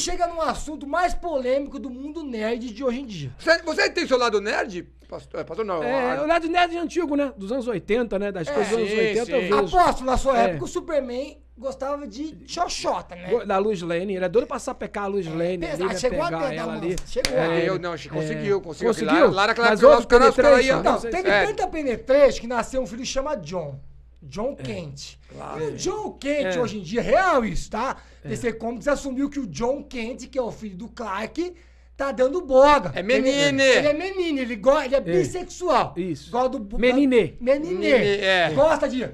chega num assunto mais polêmico do mundo nerd de hoje em dia. Você, você tem seu lado nerd? Pastor, pastor não. É, a... o lado nerd antigo, né? Dos anos 80, né? Das é, coisas dos anos 80 sim. eu vejo. Aposto, na sua é. época, o Superman gostava de xoxota, né? Da Luz Lane, ele é doido pra sapecar a Luz Lane. Pesado, chegou pegar a pegar ela ali. Chegou é, eu não, conseguiu, é. conseguiu. conseguiu? Lara, Lara, Lara, Lara, Lara, Lara, Lara, Lara, Lara, Lara, tanta Lara, que nasceu um filho Lara, Lara, Lara, John é, Kent. Claro. E o John Kent, é. hoje em dia, é real isso, tá? É. DC Comics assumiu que o John Kent, que é o filho do Clark, tá dando boga. É menine. Ele, ele é menine, ele, go, ele é, é. bissexual. Isso. Gosta do... Menine. Menine. é. Gosta de...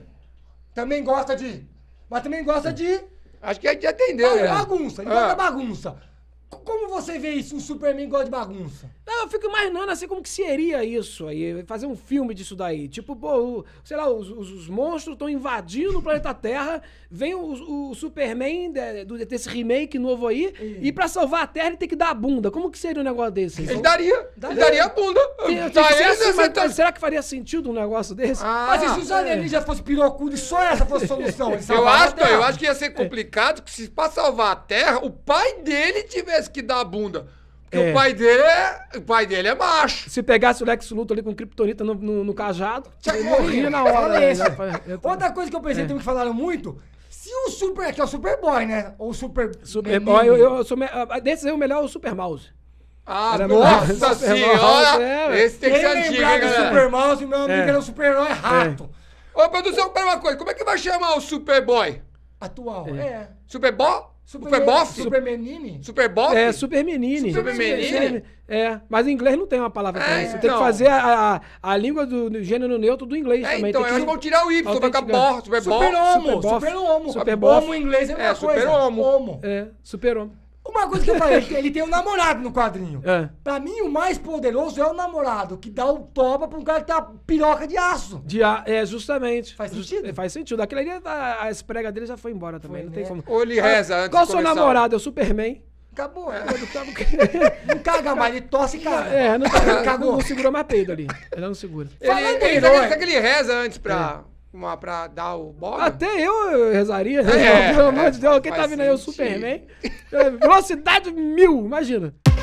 Também gosta de... Mas também gosta de... Acho que a gente já entendeu. Ah, bagunça, ele gosta ah. da bagunça você vê isso, um Superman gosta de bagunça? Não, eu fico imaginando assim como que seria isso aí, fazer um filme disso daí. Tipo, pô, o, sei lá, os, os, os monstros estão invadindo o planeta Terra, vem o, o Superman de, de, desse remake novo aí, e pra salvar a Terra ele tem que dar a bunda. Como que seria um negócio desse? Ele, daria, daria, ele daria a bunda. Tem, tá ele, assim, mas, tá... Será que faria sentido um negócio desse? Ah, mas e se os alienígenas é. fossem pirocudo e só essa fosse a solução? Eu acho, eu acho que ia ser complicado, que se pra salvar a Terra, o pai dele tivesse que dar a bunda. Porque é. o pai dele é. O pai dele é macho. Se pegasse o Lex Luthor ali com criptonita no, no, no, cajado, ele morria na hora. Né? Outra coisa que eu pensei é. que falaram muito. Se o Super. Que é o Superboy, né? Ou o Super. Superboy, eu, eu, sou. Me... Ah, aí o melhor é o Super Mouse. Ah, era nossa senhora! É, esse tem que ser antigo, hein, do Super Mouse, meu amigo é. era um super-herói é. rato. É. Ô, produção, pera uma coisa. Como é que vai chamar o Superboy? Atual, é. é. Superboy? É, super, Super Boff? Super Menini? Super Boff? É, Super Menini. Super Menini? É, mas em inglês não tem uma palavra pra é, isso. Você tem que então. fazer a, a, a, língua do gênero neutro do inglês é, também. Então, tem que... vou tirar o Y, vai ficar Boff, Super Boff. Super Homo, Super Homo. Super Homo em inglês é a é, coisa. Super Homo. É, Super Homo uma coisa que eu falei, ele tem um namorado no quadrinho. É. Pra mim, o mais poderoso é o namorado, que dá o toba pra um cara que tá piroca de aço. De a... É, justamente. Faz Just... sentido? É, faz sentido. Aquela ali, a, esprega dele já foi embora também, foi, não né? tem como. Ou ele reza antes Qual o seu namorado? É o Superman. Acabou. É. Não caga mais, ele tosse e caga. É, não, tá, Cagou. não, não segura mais peido ali. Ele não segura. Ele, Falando ele, ele, que ele reza antes pra... É uma pra dar o bolo? Até eu, rezaria. É, pelo amor de Deus, quem tá vindo aí é o Superman. É, velocidade mil, imagina.